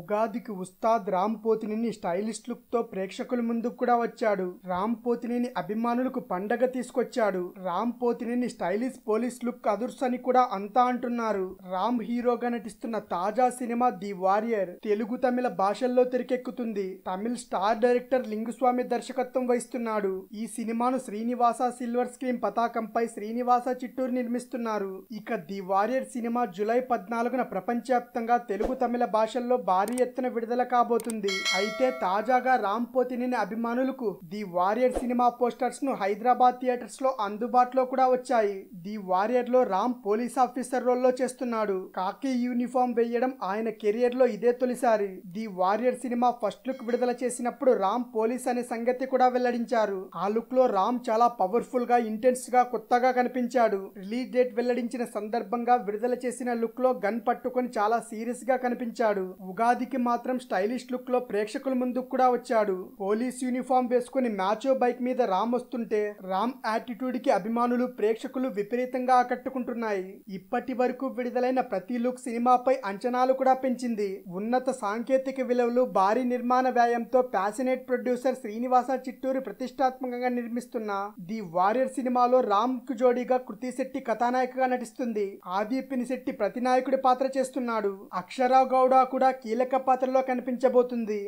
ఉగాదికి Ustad Ram Pothineni stylish look తో ప్రేక్షకుల ముందుకు కూడా వచ్చాడు రామ్ పోతినేని అభిమానులకు పండగ తీసుకొచ్చాడు Ram Pothineni stylish police look అదుర్స్ అని కూడా అంతా అంటున్నారు రామ్ హీరోగా నటిస్తున్న తాజా cinema the warrior Telugu Tamil భాషల్లో తెరకెక్కుతుంది తమిళ స్టార్ డైరెక్టర్ లింగుస్వామి దర్శకత్వం వహిస్తున్నాడు ఈ సినిమాను శ్రీనివాస సిల్వర్ స్క్రీన్ పతాకంపై శ్రీనివాస చిట్టూరు నిర్మిస్తున్నారు ఇక ది వారియర్ సినిమా జులై పద్నాలుగున ప్రపంచవ్యాప్తంగా తెలుగు తమిళ భాషల్లో భారీ భారీ ఎత్తున విడుదల కాబోతుంది అయితే తాజాగా రామ్ పోతినేని అభిమానులకు ది వారియర్ సినిమా పోస్టర్స్ ను హైదరాబాద్ థియేటర్స్ లో అందుబాటులో కూడా వచ్చాయి ది వారియర్ లో రామ్ పోలీస్ ఆఫీసర్ రోల్లో చేస్తున్నాడు కాకి యూనిఫామ్ వేయడం ఆయన కెరియర్ లో ఇదే తొలిసారి the warrior cinema first look విడుదల చేసినప్పుడు రామ్ పోలీస్ అనే సంగతి కూడా వెల్లడించారు ఆ లుక్ లో రామ్ చాలా పవర్ఫుల్ గా ఇంటెన్స్ గా కొత్తగా కనిపించాడు రిలీజ్ డేట్ వెల్లడించిన సందర్భంగా విడుదల చేసిన లుక్ లో గన్ పట్టుకొని చాలా సీరియస్ గా కనిపించాడు ఉగాది ఉపాధికి మాత్రం స్టైలిష్ లుక్లో ప్రేక్షకుల ముందుకు కూడా వచ్చాడు పోలీస్ యూనిఫామ్ వేసుకుని మ్యాచో బైక్ మీద రామ్ వస్తుంటే రామ్ కి అభిమానులు ప్రేక్షకులు విపరీతంగా ఆకట్టుకుంటున్నాయి ఇప్పటి వరకు విడుదలైన ప్రతి లుక్ సినిమాపై అంచనాలు కూడా పెంచింది ఉన్నత సాంకేతిక విలువలు భారీ నిర్మాణ వ్యయంతో ప్యాసినేట్ ప్రొడ్యూసర్ శ్రీనివాస చిట్టూరు ప్రతిష్టాత్మకంగా నిర్మిస్తున్న ది వారియర్ సినిమాలో రామ్ కు జోడీగా కృతి శెట్టి కథానాయికగా నటిస్తుంది ఆది పినిశెట్టి ప్రతినాయకుడి పాత్ర చేస్తున్నాడు అక్షరా గౌడ కూడా కీలక కీలక పాత్రలో కనిపించబోతుంది